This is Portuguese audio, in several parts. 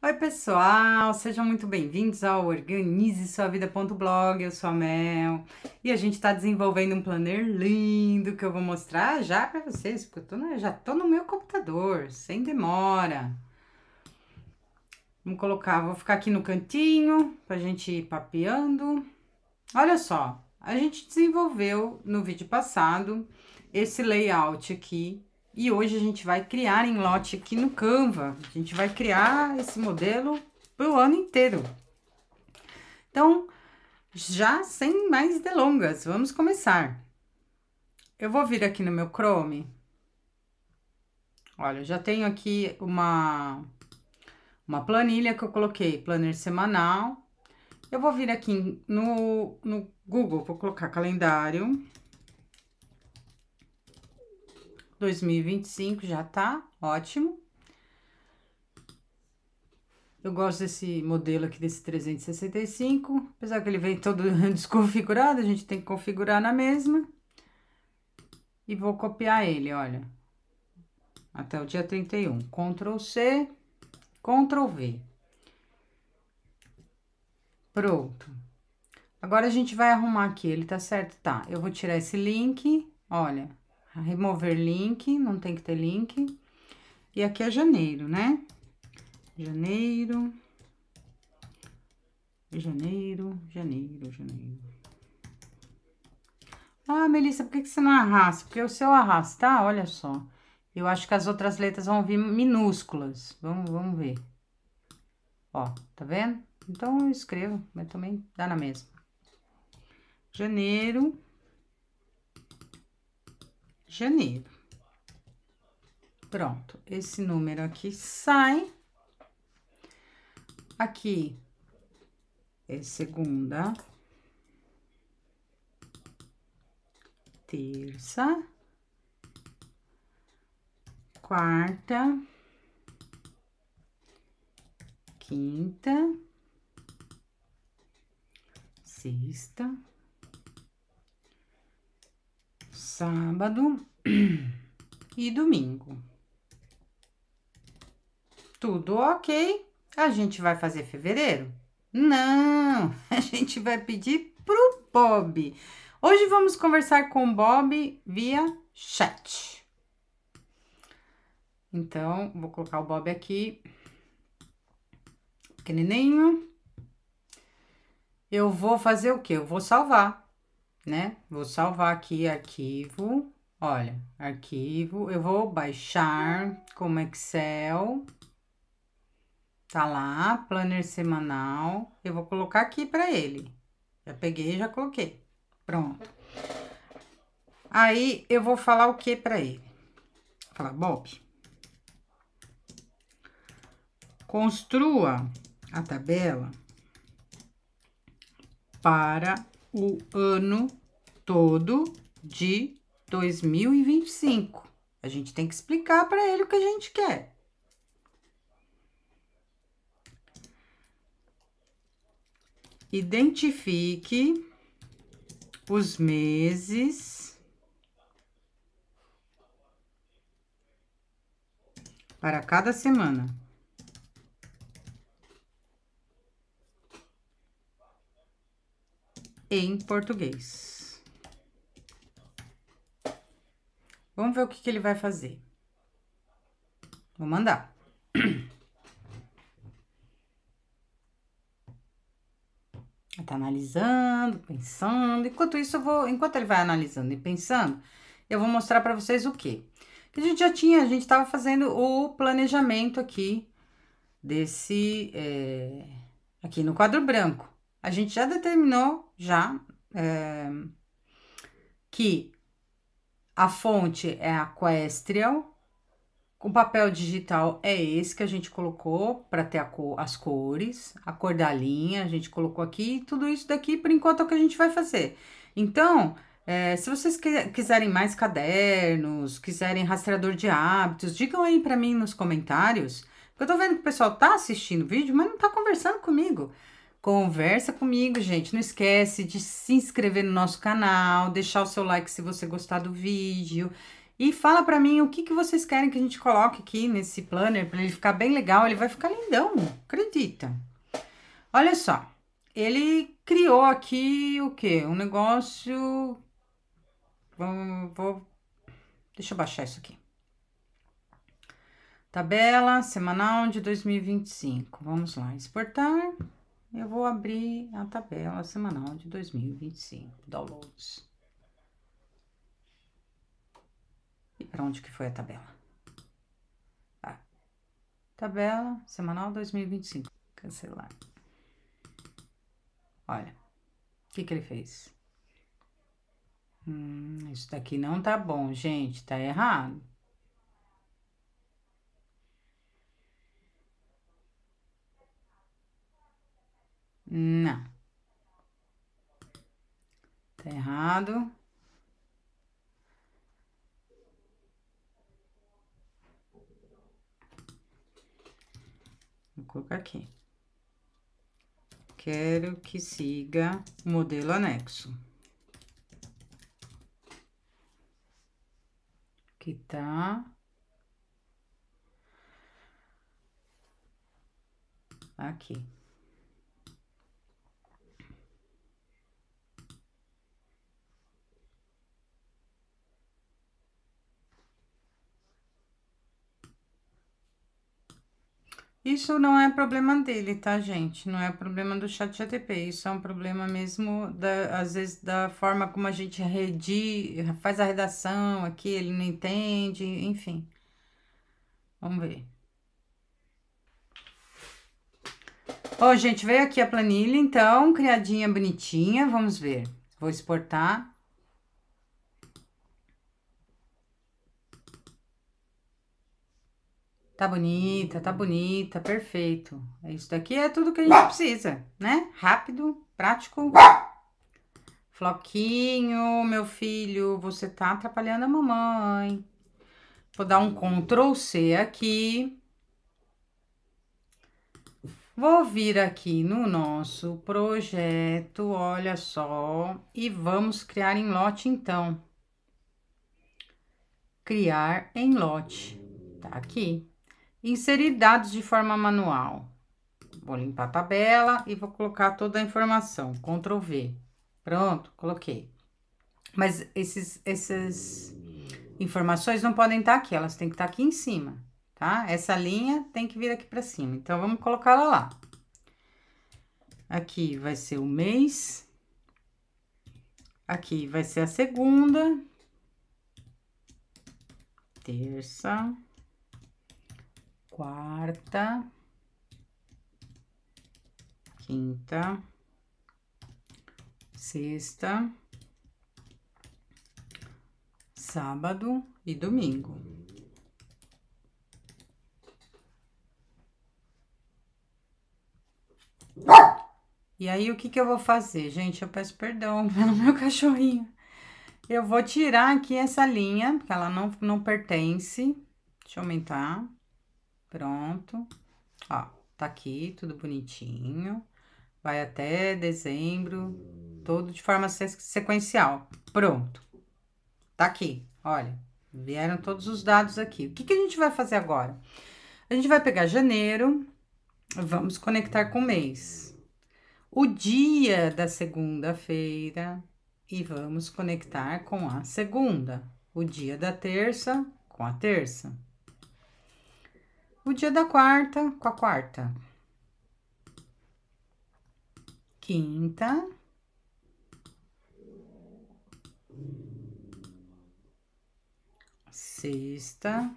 Oi, pessoal, sejam muito bem-vindos ao Organize Sua Vida.blog. Eu sou a Mel e a gente está desenvolvendo um planner lindo que eu vou mostrar já para vocês, porque eu tô no, já tô no meu computador, sem demora. Vamos colocar, vou ficar aqui no cantinho para a gente ir papeando. Olha só, a gente desenvolveu no vídeo passado esse layout aqui e hoje a gente vai criar em lote aqui no Canva. A gente vai criar esse modelo para o ano inteiro. Então, já sem mais delongas, vamos começar. Eu vou vir aqui no meu Chrome. Olha, eu já tenho aqui uma, uma planilha que eu coloquei, planner semanal. Eu vou vir aqui no, no Google, vou colocar Calendário. 2025 já tá ótimo. Eu gosto desse modelo aqui, desse 365. Apesar que ele vem todo desconfigurado, a gente tem que configurar na mesma. E vou copiar ele, olha. Até o dia 31. Ctrl C, Ctrl V. Pronto. Agora a gente vai arrumar aqui, ele tá certo? Tá, eu vou tirar esse link, olha remover link, não tem que ter link. E aqui é janeiro, né? Janeiro. Janeiro, janeiro, janeiro. Ah, Melissa, por que, que você não arrasta? Porque o seu arrasta, tá? olha só. Eu acho que as outras letras vão vir minúsculas. Vamos, vamos ver. Ó, tá vendo? Então, eu escrevo, mas também dá na mesma. Janeiro janeiro. Pronto, esse número aqui sai. Aqui é segunda, terça, quarta, quinta, sexta sábado e domingo. Tudo ok? A gente vai fazer fevereiro? Não, a gente vai pedir pro Bob. Hoje vamos conversar com o Bob via chat. Então, vou colocar o Bob aqui, pequenininho. Eu vou fazer o que? Eu vou salvar né? Vou salvar aqui arquivo. Olha, arquivo, eu vou baixar como Excel. Tá lá, planner semanal. Eu vou colocar aqui para ele. Já peguei, já coloquei. Pronto. Aí eu vou falar o que para ele? Vou falar, Bob, construa a tabela para o ano todo de 2025. A gente tem que explicar para ele o que a gente quer. Identifique os meses para cada semana. em português. Vamos ver o que, que ele vai fazer. Vou mandar. Tá analisando, pensando. Enquanto isso, eu vou, enquanto ele vai analisando e pensando, eu vou mostrar para vocês o quê? Que a gente já tinha, a gente estava fazendo o planejamento aqui desse é, aqui no quadro branco a gente já determinou já é, que a fonte é a Questrial, o papel digital é esse que a gente colocou para ter cor, as cores, a cor da linha, a gente colocou aqui, tudo isso daqui por enquanto é o que a gente vai fazer. Então, é, se vocês que, quiserem mais cadernos, quiserem rastreador de hábitos, digam aí para mim nos comentários, eu tô vendo que o pessoal tá assistindo o vídeo, mas não tá conversando comigo. Conversa comigo, gente. Não esquece de se inscrever no nosso canal, deixar o seu like se você gostar do vídeo. E fala pra mim o que, que vocês querem que a gente coloque aqui nesse planner pra ele ficar bem legal. Ele vai ficar lindão, acredita. Olha só, ele criou aqui o quê? Um negócio... Vou, vou... Deixa eu baixar isso aqui. Tabela semanal de 2025. Vamos lá, exportar. Exportar eu vou abrir a tabela semanal de 2025, downloads. E para onde que foi a tabela? Tá. Tabela semanal 2025, cancelar. Olha, o que que ele fez? Hum, isso daqui não tá bom, gente, tá errado. Não. Tá errado. Vou colocar aqui. Quero que siga o modelo anexo. Que tá aqui. Isso não é problema dele, tá, gente? Não é problema do chat Isso é um problema mesmo, da, às vezes, da forma como a gente redi, faz a redação aqui, ele não entende, enfim. Vamos ver. Ó, oh, gente, veio aqui a planilha, então, criadinha bonitinha. Vamos ver. Vou exportar. Tá bonita, tá uhum. bonita, perfeito. É isso daqui é tudo que a gente precisa, né? Rápido, prático. Floquinho, meu filho, você tá atrapalhando a mamãe. Vou dar um Ctrl C aqui. Vou vir aqui no nosso projeto, olha só, e vamos criar em lote então. Criar em lote, tá aqui. Inserir dados de forma manual. Vou limpar a tabela e vou colocar toda a informação. Ctrl V. Pronto, coloquei. Mas esses, essas informações não podem estar tá aqui, elas têm que estar tá aqui em cima, tá? Essa linha tem que vir aqui para cima. Então, vamos colocá-la lá. Aqui vai ser o mês. Aqui vai ser a segunda. Terça quarta, quinta, sexta, sábado e domingo. E aí, o que que eu vou fazer? Gente, eu peço perdão pelo meu cachorrinho. Eu vou tirar aqui essa linha, porque ela não, não pertence. Deixa eu aumentar. Pronto. Ó, tá aqui, tudo bonitinho. Vai até dezembro, todo de forma sequencial. Pronto. Tá aqui, olha. Vieram todos os dados aqui. O que, que a gente vai fazer agora? A gente vai pegar janeiro, vamos conectar com o mês. O dia da segunda-feira e vamos conectar com a segunda. O dia da terça com a terça o dia da quarta com a quarta. Quinta. Sexta.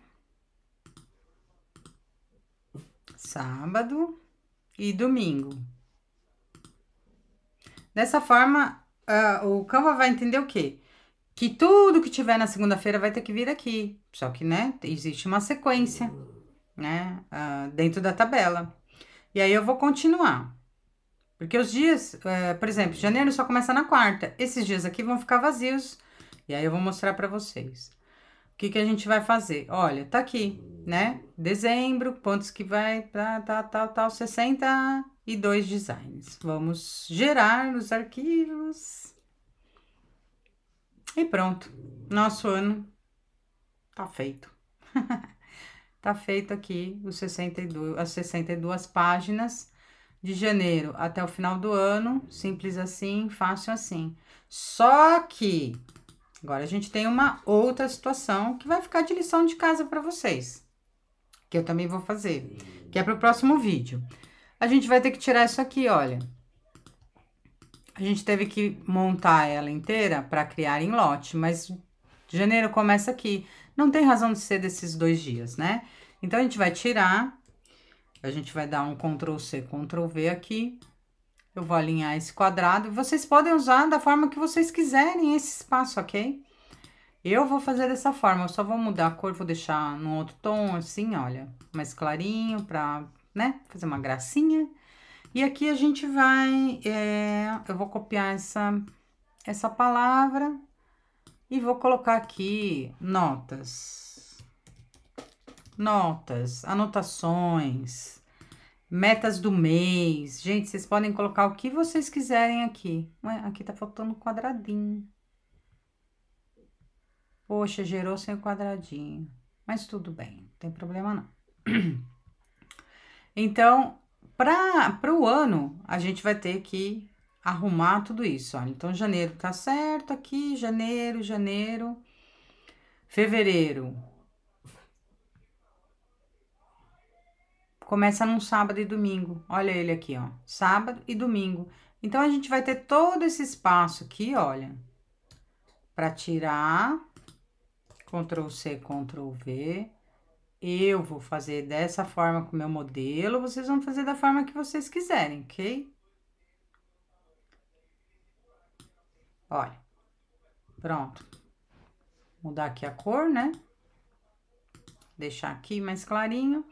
Sábado e domingo. Dessa forma, uh, o Canva vai entender o quê? Que tudo que tiver na segunda-feira vai ter que vir aqui. Só que, né, existe uma sequência né? Uh, dentro da tabela. E aí eu vou continuar. Porque os dias, uh, por exemplo, janeiro só começa na quarta. Esses dias aqui vão ficar vazios. E aí eu vou mostrar para vocês. O que, que a gente vai fazer? Olha, tá aqui, né? Dezembro, pontos que vai, tal, tá, tá, tal, tá, tal, tá, 62 designs. Vamos gerar os arquivos. E pronto, nosso ano tá feito. Tá feito aqui os 62, as 62 páginas de janeiro até o final do ano, simples assim, fácil assim. Só que agora a gente tem uma outra situação que vai ficar de lição de casa para vocês, que eu também vou fazer, que é para o próximo vídeo. A gente vai ter que tirar isso aqui, olha. A gente teve que montar ela inteira para criar em lote, mas janeiro começa aqui. Não tem razão de ser desses dois dias, né? Então, a gente vai tirar, a gente vai dar um Ctrl C, Ctrl V aqui. Eu vou alinhar esse quadrado. Vocês podem usar da forma que vocês quiserem esse espaço, ok? Eu vou fazer dessa forma, eu só vou mudar a cor, vou deixar num outro tom, assim, olha, mais clarinho, pra, né, fazer uma gracinha. E aqui a gente vai, é, eu vou copiar essa, essa palavra, e vou colocar aqui notas. Notas, anotações, metas do mês. Gente, vocês podem colocar o que vocês quiserem aqui. Ué, aqui tá faltando um quadradinho. Poxa, gerou sem quadradinho. Mas tudo bem, não tem problema não. Então, para o ano, a gente vai ter que arrumar tudo isso. Olha, então janeiro tá certo aqui, janeiro, janeiro. Fevereiro. Começa num sábado e domingo. Olha ele aqui, ó. Sábado e domingo. Então a gente vai ter todo esse espaço aqui, olha, para tirar Ctrl C, Ctrl V. Eu vou fazer dessa forma com o meu modelo, vocês vão fazer da forma que vocês quiserem, ok? Olha. Pronto. Mudar aqui a cor, né? Deixar aqui mais clarinho.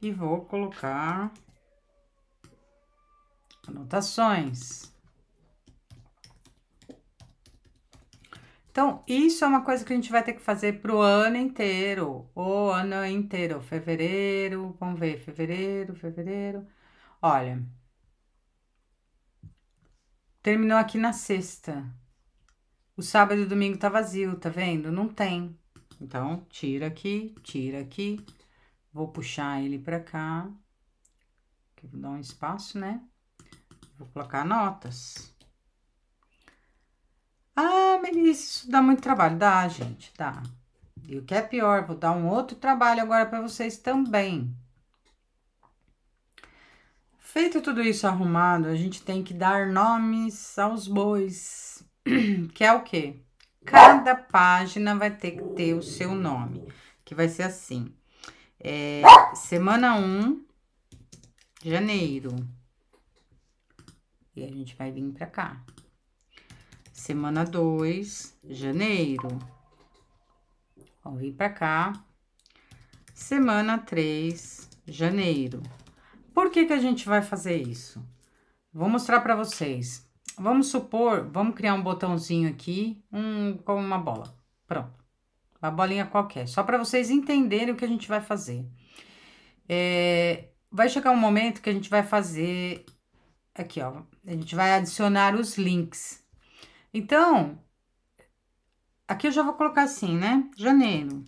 E vou colocar anotações. Então, isso é uma coisa que a gente vai ter que fazer pro ano inteiro, o ano inteiro, fevereiro, vamos ver, fevereiro, fevereiro. Olha, terminou aqui na sexta. O sábado e o domingo tá vazio, tá vendo? Não tem. Então, tira aqui, tira aqui. Vou puxar ele pra cá. Vou dar um espaço, né? Vou colocar notas. Ah, Melissa, isso dá muito trabalho. Dá, gente, dá. E o que é pior, vou dar um outro trabalho agora para vocês também. Feito tudo isso arrumado, a gente tem que dar nomes aos bois. que é o quê? Cada página vai ter que ter o seu nome, que vai ser assim. É, semana 1, janeiro. E a gente vai vir pra cá. Semana 2, janeiro. Vamos vir pra cá. Semana 3, janeiro. Por que que a gente vai fazer isso? Vou mostrar pra vocês. Vamos supor, vamos criar um botãozinho aqui, um como uma bola. Pronto. Uma bolinha qualquer, só para vocês entenderem o que a gente vai fazer. É, vai chegar um momento que a gente vai fazer aqui, ó. A gente vai adicionar os links. Então, aqui eu já vou colocar assim, né? Janeiro.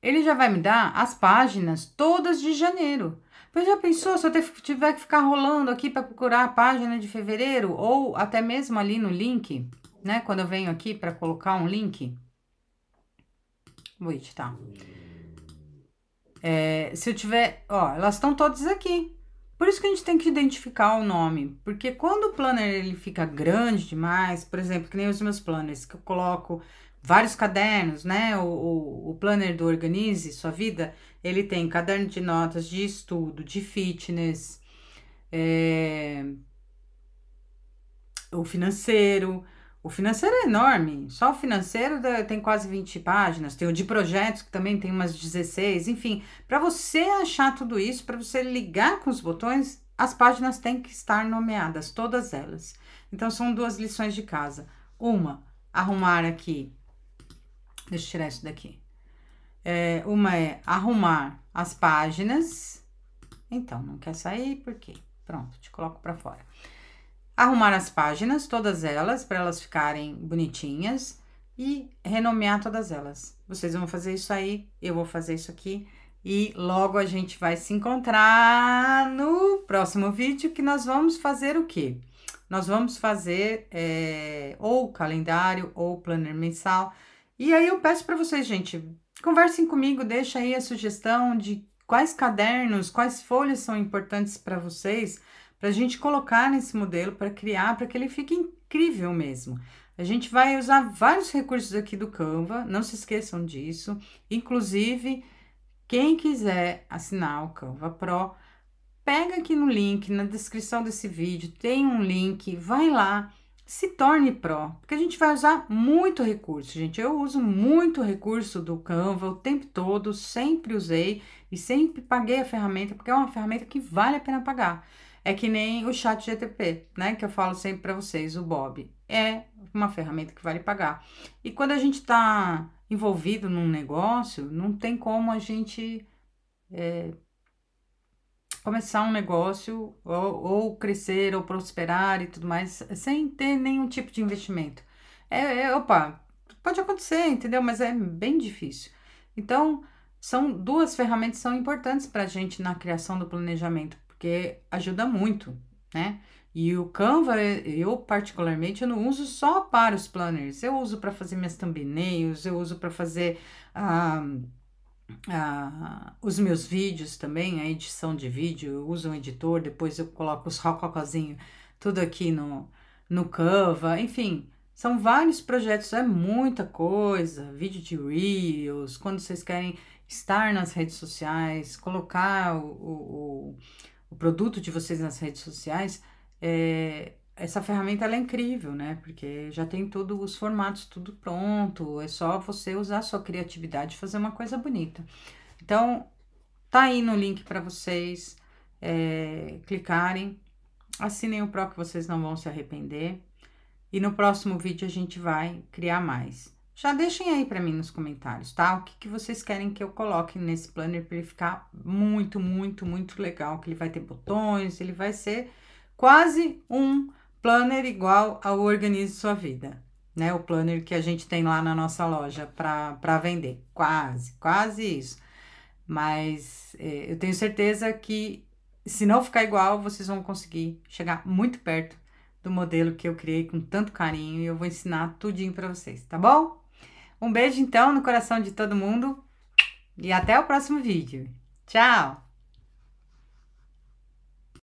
Ele já vai me dar as páginas todas de janeiro. Você já pensou se eu tiver que ficar rolando aqui para procurar a página de fevereiro ou até mesmo ali no link, né? Quando eu venho aqui para colocar um link. Vou editar. Tá. É, se eu tiver, ó, elas estão todas aqui. Por isso que a gente tem que identificar o nome, porque quando o planner ele fica grande demais, por exemplo, que nem os meus planners que eu coloco vários cadernos, né? O, o, o planner do Organize Sua Vida, ele tem caderno de notas, de estudo, de fitness, é, o financeiro. O financeiro é enorme, só o financeiro tem quase 20 páginas, tem o de projetos que também tem umas 16, enfim, para você achar tudo isso, para você ligar com os botões, as páginas têm que estar nomeadas, todas elas. Então são duas lições de casa. Uma, arrumar aqui Deixa eu tirar isso daqui. É, uma é arrumar as páginas. Então, não quer sair, por quê? Pronto, te coloco para fora. Arrumar as páginas, todas elas, para elas ficarem bonitinhas e renomear todas elas. Vocês vão fazer isso aí, eu vou fazer isso aqui e logo a gente vai se encontrar no próximo vídeo que nós vamos fazer o quê? Nós vamos fazer é, ou calendário ou planner mensal e aí eu peço para vocês, gente, conversem comigo, deixa aí a sugestão de quais cadernos, quais folhas são importantes para vocês, para a gente colocar nesse modelo, para criar, para que ele fique incrível mesmo. A gente vai usar vários recursos aqui do Canva, não se esqueçam disso. Inclusive, quem quiser assinar o Canva Pro, pega aqui no link, na descrição desse vídeo, tem um link, vai lá, se torne pró, porque a gente vai usar muito recurso, gente. Eu uso muito recurso do Canva o tempo todo, sempre usei e sempre paguei a ferramenta, porque é uma ferramenta que vale a pena pagar. É que nem o Chat GTP, né, que eu falo sempre para vocês, o Bob. É uma ferramenta que vale pagar. E quando a gente está envolvido num negócio, não tem como a gente é, começar um negócio ou, ou, crescer ou prosperar e tudo mais sem ter nenhum tipo de investimento. É, é, opa, pode acontecer, entendeu? Mas é bem difícil. Então, são duas ferramentas são importantes para a gente na criação do planejamento, porque ajuda muito, né? E o Canva, eu particularmente, eu não uso só para os planners. Eu uso para fazer minhas thumbnails, eu uso para fazer... Ah, ah, os meus vídeos também, a edição de vídeo, eu uso um editor, depois eu coloco os rococozinhos, tudo aqui no, no Canva, enfim, são vários projetos, é muita coisa, vídeo de Reels, quando vocês querem estar nas redes sociais, colocar o, o, o produto de vocês nas redes sociais, é, essa ferramenta ela é incrível, né? Porque já tem todos os formatos, tudo pronto, é só você usar sua criatividade e fazer uma coisa bonita. Então, tá aí no link para vocês é, clicarem, assinem o Pro que vocês não vão se arrepender. E no próximo vídeo a gente vai criar mais. Já deixem aí para mim nos comentários, tá? O que, que vocês querem que eu coloque nesse planner para ele ficar muito, muito, muito legal. Que ele vai ter botões, ele vai ser quase um Planner igual ao Organize Sua Vida, né? O planner que a gente tem lá na nossa loja para vender. Quase, quase isso. Mas é, eu tenho certeza que se não ficar igual, vocês vão conseguir chegar muito perto do modelo que eu criei com tanto carinho e eu vou ensinar tudinho para vocês, tá bom? Um beijo então no coração de todo mundo e até o próximo vídeo. Tchau!